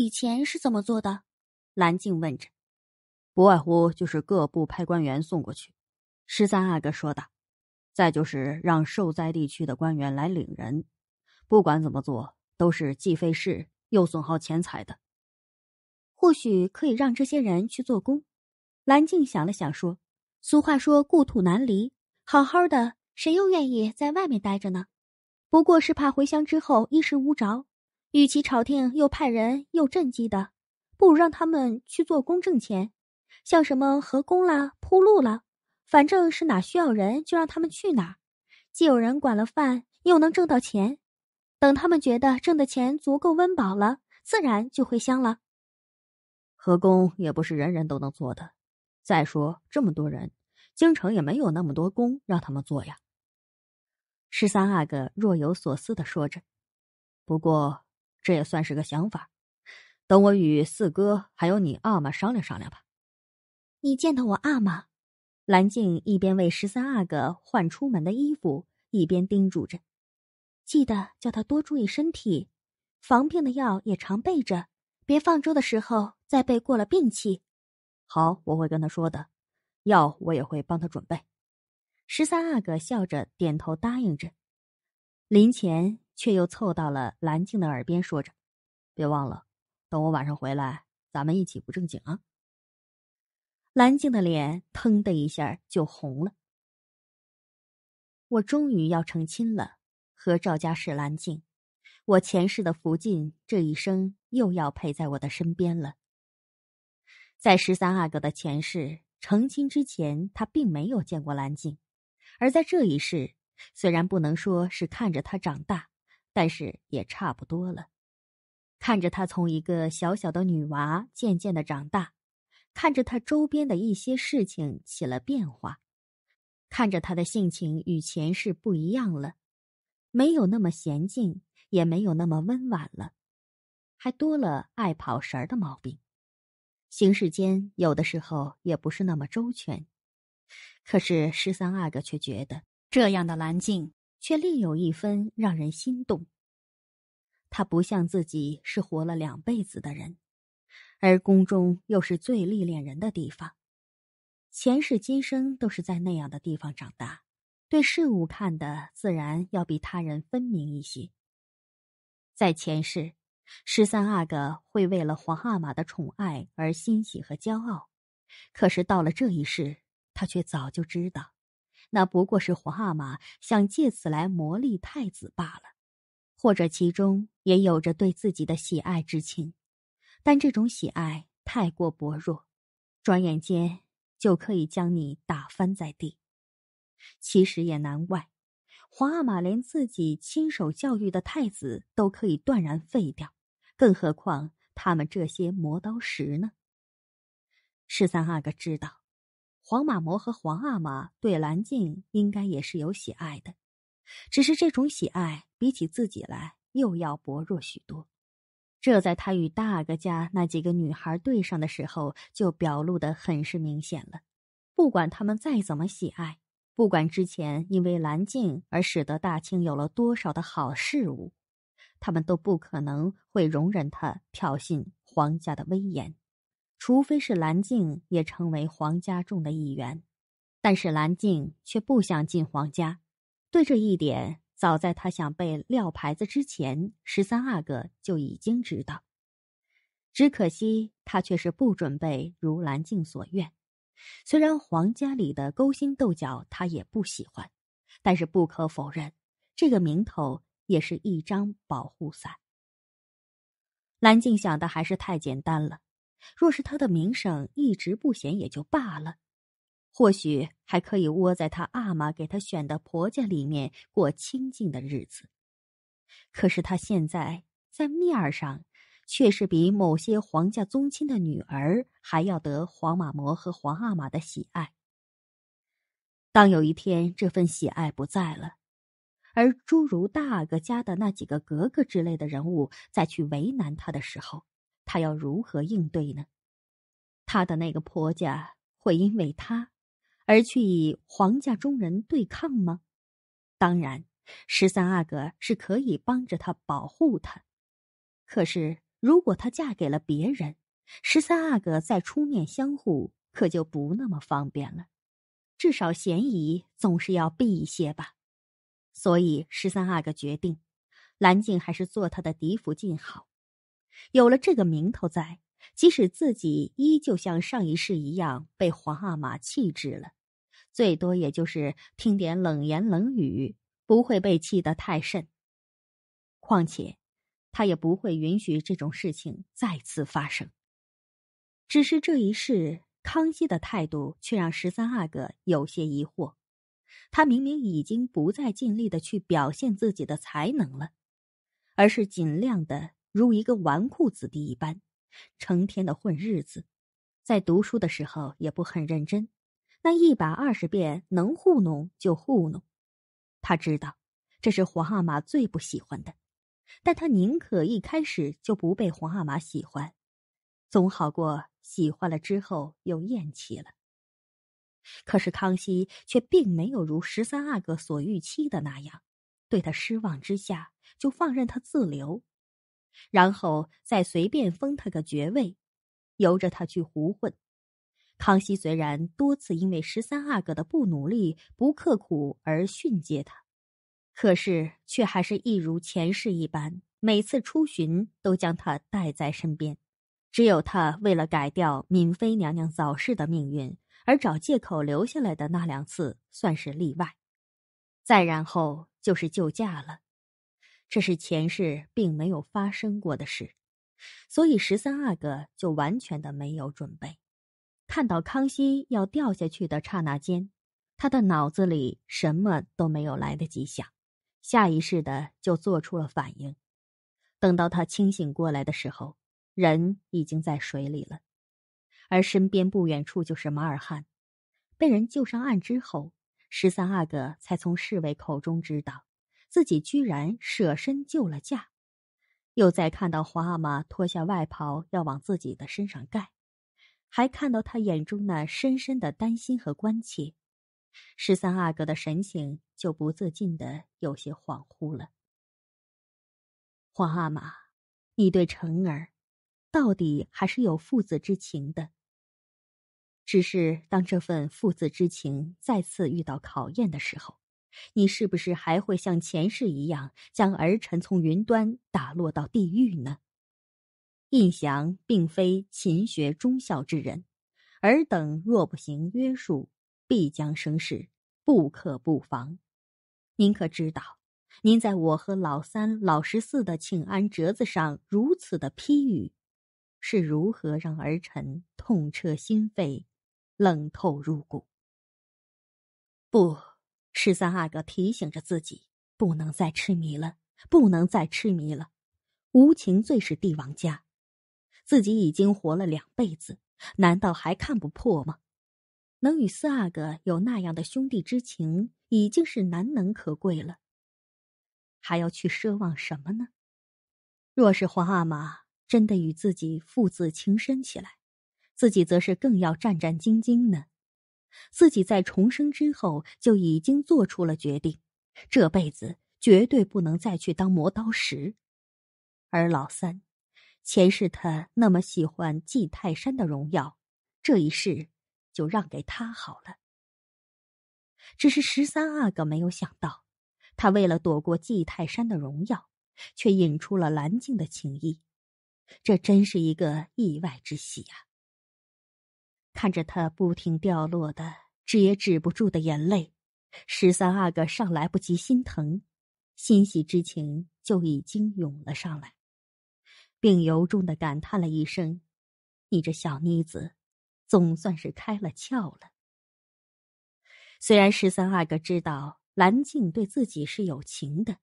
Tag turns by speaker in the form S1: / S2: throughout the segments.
S1: 以前是怎么做的？蓝静问着。不外乎就是各部派官员送过去，十三阿哥说道。再就是让受灾地区的官员来领人。不管怎么做，都是既费事又损耗钱财的。或许可以让这些人去做工。蓝静想了想说：“俗话说，故土难离。好好的，谁又愿意在外面待着呢？不过是怕回乡之后衣食无着。”与其朝廷又派人又赈济的，不如让他们去做工挣钱，像什么河工啦、铺路啦，反正是哪需要人就让他们去哪，既有人管了饭，又能挣到钱。等他们觉得挣的钱足够温饱了，自然就回乡了。河工也不是人人都能做的，再说这么多人，京城也没有那么多工让他们做呀。十三阿哥若有所思的说着，不过。这也算是个想法，等我与四哥还有你阿玛商量商量吧。你见到我阿玛，蓝静一边为十三阿哥换出门的衣服，一边叮嘱着：“记得叫他多注意身体，防病的药也常备着，别放粥的时候再备过了病气。”好，我会跟他说的，药我也会帮他准备。十三阿哥笑着点头答应着，临前。却又凑到了蓝静的耳边，说着：“别忘了，等我晚上回来，咱们一起不正经啊。”蓝静的脸腾的一下就红了。我终于要成亲了，和赵家是蓝静，我前世的福晋，这一生又要陪在我的身边了。在十三阿哥的前世成亲之前，他并没有见过蓝静，而在这一世，虽然不能说是看着他长大。但是也差不多了。看着他从一个小小的女娃渐渐的长大，看着他周边的一些事情起了变化，看着他的性情与前世不一样了，没有那么娴静，也没有那么温婉了，还多了爱跑神儿的毛病，行事间有的时候也不是那么周全。可是十三阿哥却觉得这样的蓝静却另有一分让人心动。他不像自己是活了两辈子的人，而宫中又是最历练人的地方，前世今生都是在那样的地方长大，对事物看的自然要比他人分明一些。在前世，十三阿哥会为了皇阿玛的宠爱而欣喜和骄傲，可是到了这一世，他却早就知道，那不过是皇阿玛想借此来磨砺太子罢了。或者其中也有着对自己的喜爱之情，但这种喜爱太过薄弱，转眼间就可以将你打翻在地。其实也难怪，皇阿玛连自己亲手教育的太子都可以断然废掉，更何况他们这些磨刀石呢？十三阿哥知道，皇马魔和皇阿玛对蓝静应该也是有喜爱的。只是这种喜爱，比起自己来又要薄弱许多。这在他与大阿哥家那几个女孩对上的时候，就表露得很是明显了。不管他们再怎么喜爱，不管之前因为兰靖而使得大清有了多少的好事物，他们都不可能会容忍他挑衅皇家的威严，除非是兰靖也成为皇家中的一员。但是兰靖却不想进皇家。对这一点，早在他想被撂牌子之前，十三阿哥就已经知道。只可惜他却是不准备如蓝静所愿。虽然皇家里的勾心斗角他也不喜欢，但是不可否认，这个名头也是一张保护伞。蓝静想的还是太简单了。若是他的名声一直不显，也就罢了。或许还可以窝在他阿玛给他选的婆家里面过清静的日子，可是他现在在面上，却是比某些皇家宗亲的女儿还要得皇马摩和皇阿玛的喜爱。当有一天这份喜爱不在了，而诸如大阿哥家的那几个格格之类的人物再去为难他的时候，他要如何应对呢？他的那个婆家会因为他。而去与皇家中人对抗吗？当然，十三阿哥是可以帮着他保护他。可是，如果她嫁给了别人，十三阿哥再出面相护，可就不那么方便了。至少，嫌疑总是要避一些吧。所以，十三阿哥决定，蓝静还是做他的嫡福晋好。有了这个名头在，即使自己依旧像上一世一样被皇阿玛弃置了。最多也就是听点冷言冷语，不会被气得太甚。况且，他也不会允许这种事情再次发生。只是这一世，康熙的态度却让十三阿哥有些疑惑。他明明已经不再尽力的去表现自己的才能了，而是尽量的如一个纨绔子弟一般，成天的混日子，在读书的时候也不很认真。那一百二十遍能糊弄就糊弄，他知道这是皇阿玛最不喜欢的，但他宁可一开始就不被皇阿玛喜欢，总好过喜欢了之后又厌弃了。可是康熙却并没有如十三阿哥所预期的那样，对他失望之下就放任他自流，然后再随便封他个爵位，由着他去胡混。康熙虽然多次因为十三阿哥的不努力、不刻苦而训诫他，可是却还是一如前世一般，每次出巡都将他带在身边。只有他为了改掉敏妃娘娘早逝的命运而找借口留下来的那两次算是例外。再然后就是救驾了，这是前世并没有发生过的事，所以十三阿哥就完全的没有准备。看到康熙要掉下去的刹那间，他的脑子里什么都没有来得及想，下意识的就做出了反应。等到他清醒过来的时候，人已经在水里了，而身边不远处就是马尔汉。被人救上岸之后，十三阿哥才从侍卫口中知道，自己居然舍身救了驾，又在看到皇阿玛脱下外袍要往自己的身上盖。还看到他眼中那深深的担心和关切，十三阿哥的神情就不自禁的有些恍惚了。皇阿玛，你对臣儿，到底还是有父子之情的。只是当这份父子之情再次遇到考验的时候，你是不是还会像前世一样，将儿臣从云端打落到地狱呢？胤祥并非勤学忠孝之人，尔等若不行约束，必将生事，不可不防。您可知道，您在我和老三、老十四的请安折子上如此的批语，是如何让儿臣痛彻心扉，冷透入骨？不，十三阿哥提醒着自己，不能再痴迷了，不能再痴迷了。无情最是帝王家。自己已经活了两辈子，难道还看不破吗？能与四阿哥有那样的兄弟之情，已经是难能可贵了，还要去奢望什么呢？若是皇阿玛真的与自己父子情深起来，自己则是更要战战兢兢呢。自己在重生之后就已经做出了决定，这辈子绝对不能再去当磨刀石，而老三。前世他那么喜欢祭泰山的荣耀，这一世就让给他好了。只是十三阿哥没有想到，他为了躲过祭泰山的荣耀，却引出了蓝静的情谊，这真是一个意外之喜啊！看着他不停掉落的、止也止不住的眼泪，十三阿哥尚来不及心疼，欣喜之情就已经涌了上来。并由衷的感叹了一声：“你这小妮子，总算是开了窍了。”虽然十三阿哥知道蓝静对自己是有情的，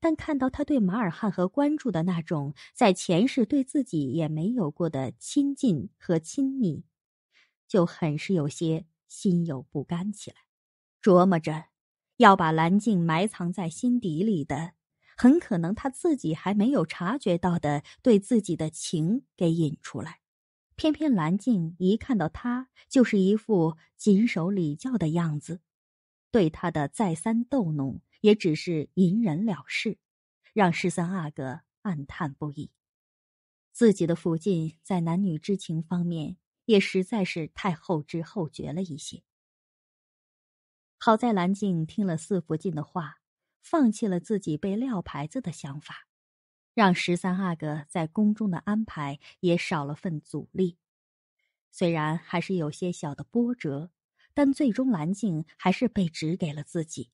S1: 但看到他对马尔汉和关注的那种在前世对自己也没有过的亲近和亲密，就很是有些心有不甘起来，琢磨着要把蓝静埋藏在心底里的。很可能他自己还没有察觉到的对自己的情给引出来，偏偏蓝静一看到他就是一副谨守礼教的样子，对他的再三逗弄也只是隐忍了事，让十三阿哥暗叹不已。自己的福晋在男女之情方面也实在是太后知后觉了一些。好在蓝静听了四福晋的话。放弃了自己被撂牌子的想法，让十三阿哥在宫中的安排也少了份阻力。虽然还是有些小的波折，但最终蓝静还是被指给了自己。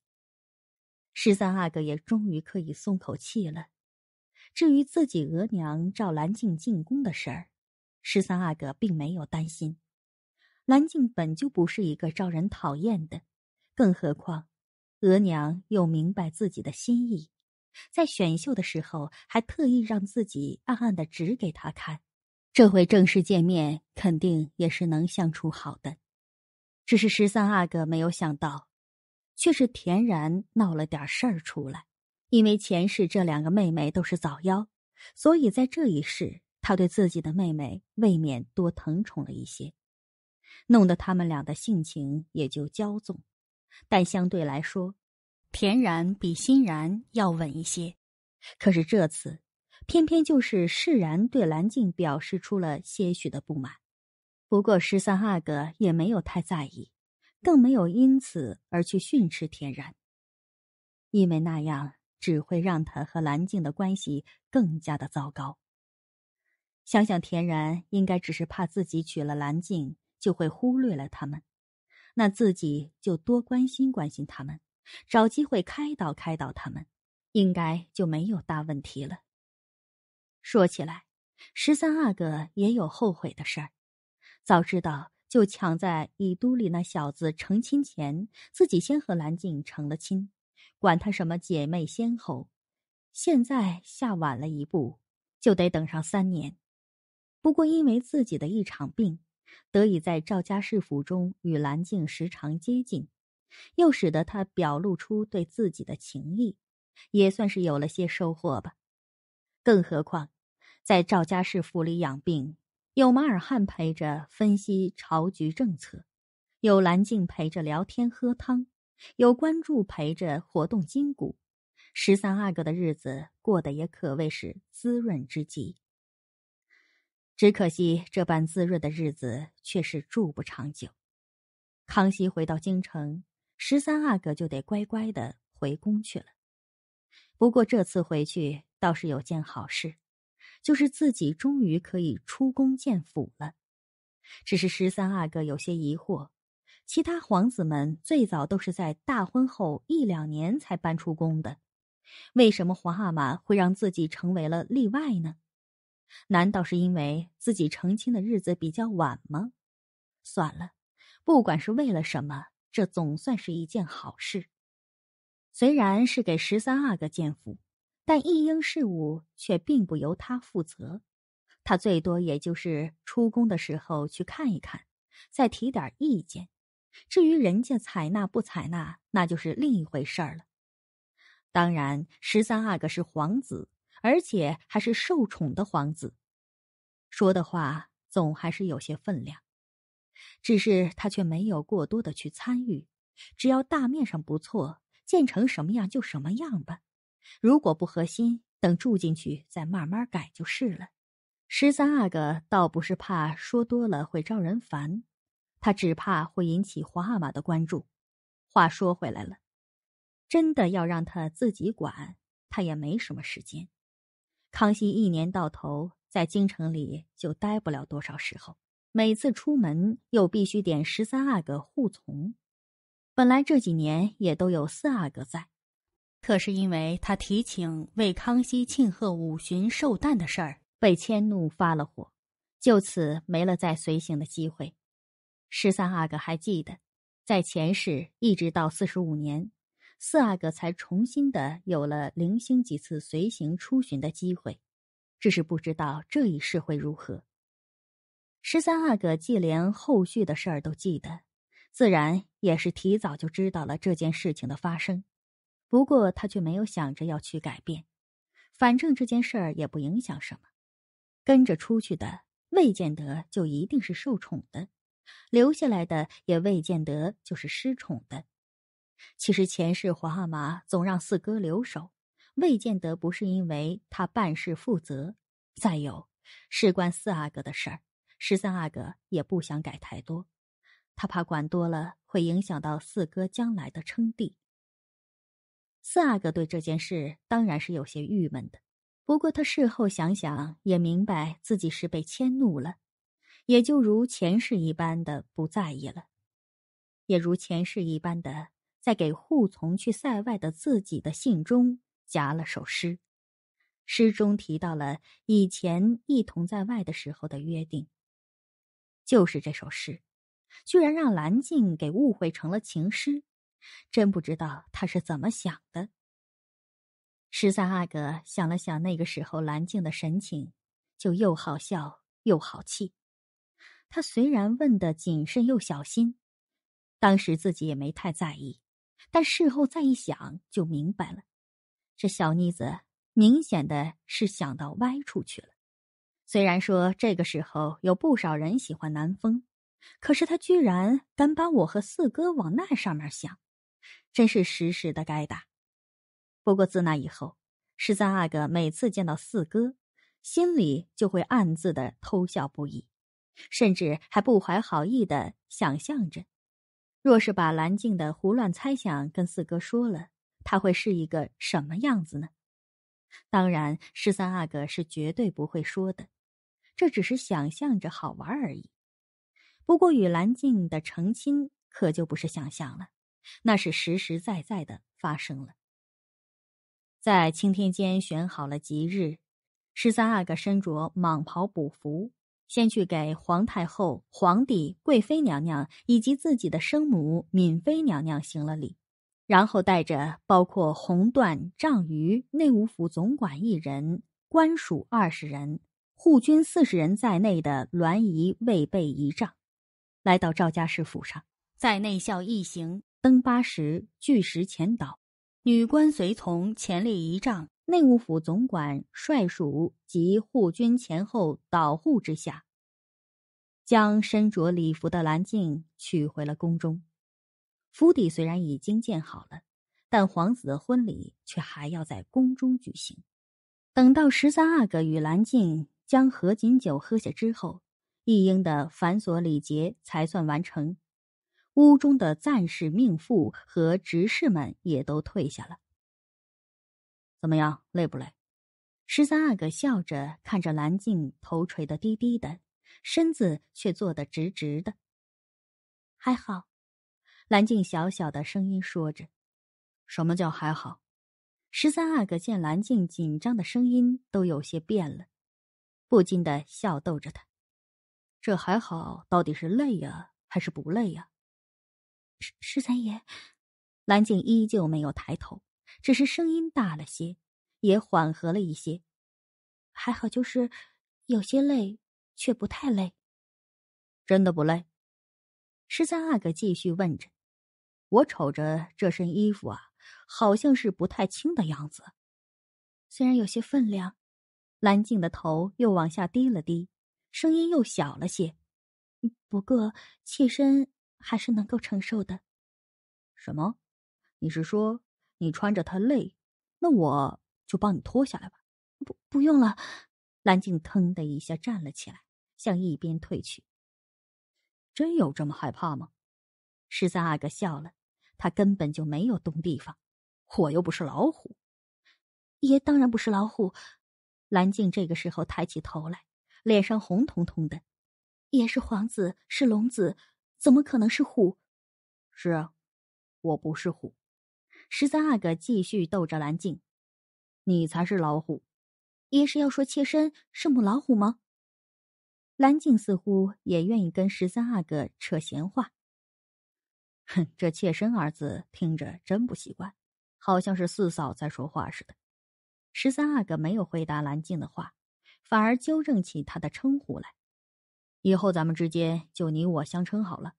S1: 十三阿哥也终于可以松口气了。至于自己额娘召蓝静进宫的事儿，十三阿哥并没有担心。蓝静本就不是一个招人讨厌的，更何况……额娘又明白自己的心意，在选秀的时候还特意让自己暗暗的指给他看，这回正式见面肯定也是能相处好的。只是十三阿哥没有想到，却是田然闹了点事儿出来。因为前世这两个妹妹都是早夭，所以在这一世他对自己的妹妹未免多疼宠了一些，弄得他们俩的性情也就骄纵。但相对来说，田然比欣然要稳一些。可是这次，偏偏就是释然对蓝静表示出了些许的不满。不过十三阿哥也没有太在意，更没有因此而去训斥田然，因为那样只会让他和蓝静的关系更加的糟糕。想想田然应该只是怕自己娶了蓝静，就会忽略了他们。那自己就多关心关心他们，找机会开导开导他们，应该就没有大问题了。说起来，十三阿哥也有后悔的事儿，早知道就抢在以都里那小子成亲前，自己先和兰静成了亲，管他什么姐妹先后，现在下晚了一步，就得等上三年。不过因为自己的一场病。得以在赵家世府中与蓝静时常接近，又使得他表露出对自己的情意，也算是有了些收获吧。更何况，在赵家世府里养病，有马尔汉陪着分析朝局政策，有蓝静陪着聊天喝汤，有关注陪着活动筋骨，十三阿哥的日子过得也可谓是滋润之极。只可惜，这般滋润的日子却是住不长久。康熙回到京城，十三阿哥就得乖乖的回宫去了。不过这次回去倒是有件好事，就是自己终于可以出宫见府了。只是十三阿哥有些疑惑，其他皇子们最早都是在大婚后一两年才搬出宫的，为什么皇阿玛会让自己成为了例外呢？难道是因为自己成亲的日子比较晚吗？算了，不管是为了什么，这总算是一件好事。虽然是给十三阿哥建府，但一应事务却并不由他负责，他最多也就是出宫的时候去看一看，再提点意见。至于人家采纳不采纳，那就是另一回事儿了。当然，十三阿哥是皇子。而且还是受宠的皇子，说的话总还是有些分量。只是他却没有过多的去参与，只要大面上不错，建成什么样就什么样吧。如果不合心，等住进去再慢慢改就是了。十三阿哥倒不是怕说多了会招人烦，他只怕会引起皇阿玛的关注。话说回来了，真的要让他自己管，他也没什么时间。康熙一年到头在京城里就待不了多少时候，每次出门又必须点十三阿哥护从。本来这几年也都有四阿哥在，可是因为他提请为康熙庆贺五旬寿诞的事儿被迁怒发了火，就此没了再随行的机会。十三阿哥还记得，在前世一直到四十五年。四阿哥才重新的有了零星几次随行出巡的机会，只是不知道这一事会如何。十三阿哥既连后续的事儿都记得，自然也是提早就知道了这件事情的发生。不过他却没有想着要去改变，反正这件事儿也不影响什么。跟着出去的未见得就一定是受宠的，留下来的也未见得就是失宠的。其实前世皇阿玛总让四哥留守，未见得不是因为他办事负责。再有，事关四阿哥的事儿，十三阿哥也不想改太多，他怕管多了会影响到四哥将来的称帝。四阿哥对这件事当然是有些郁闷的，不过他事后想想也明白自己是被迁怒了，也就如前世一般的不在意了，也如前世一般的。在给扈从去塞外的自己的信中夹了首诗，诗中提到了以前一同在外的时候的约定。就是这首诗，居然让蓝静给误会成了情诗，真不知道他是怎么想的。十三阿哥想了想，那个时候蓝静的神情，就又好笑又好气。他虽然问的谨慎又小心，当时自己也没太在意。但事后再一想，就明白了，这小妮子明显的是想到歪处去了。虽然说这个时候有不少人喜欢南风，可是他居然敢把我和四哥往那上面想，真是实实的该打。不过自那以后，十三阿哥每次见到四哥，心里就会暗自的偷笑不已，甚至还不怀好意的想象着。若是把兰静的胡乱猜想跟四哥说了，他会是一个什么样子呢？当然，十三阿哥是绝对不会说的，这只是想象着好玩而已。不过，与兰静的成亲可就不是想象了，那是实实在在的发生了。在青天间选好了吉日，十三阿哥身着蟒袍补服。先去给皇太后、皇帝、贵妃娘娘以及自己的生母敏妃娘娘行了礼，然后带着包括红缎丈余、内务府总管一人、官署二十人、护军四十人在内的栾仪卫备仪仗，来到赵家氏府上，在内校一行登八石巨石前岛。女官随从前列仪仗，内务府总管率属及护军前后导护之下，将身着礼服的兰靖娶回了宫中。府邸虽然已经建好了，但皇子的婚礼却还要在宫中举行。等到十三阿哥与兰靖将合卺酒喝下之后，一应的繁琐礼节才算完成。屋中的赞氏命妇和执事们也都退下了。怎么样，累不累？十三阿哥笑着看着蓝静，头垂得低低的，身子却坐得直直的。还好，蓝静小小的声音说着：“什么叫还好？”十三阿哥见蓝静紧张的声音都有些变了，不禁的笑逗着他：“这还好，到底是累呀，还是不累呀？”十三爷，蓝静依旧没有抬头，只是声音大了些，也缓和了一些。还好，就是有些累，却不太累。真的不累？十三阿哥继续问着。我瞅着这身衣服啊，好像是不太轻的样子。虽然有些分量，蓝静的头又往下低了低，声音又小了些。不过，妾身。还是能够承受的。什么？你是说你穿着它累？那我就帮你脱下来吧。不，不用了。蓝静腾的一下站了起来，向一边退去。真有这么害怕吗？十三阿哥笑了，他根本就没有动地方。我又不是老虎，爷当然不是老虎。蓝静这个时候抬起头来，脸上红彤彤的。爷是皇子，是龙子。怎么可能是虎？是啊，我不是虎。十三阿哥继续逗着蓝静：“你才是老虎。”一是要说妾身是母老虎吗？蓝静似乎也愿意跟十三阿哥扯闲话。哼，这“妾身”二字听着真不习惯，好像是四嫂在说话似的。十三阿哥没有回答蓝静的话，反而纠正起他的称呼来。以后咱们之间就你我相称好了。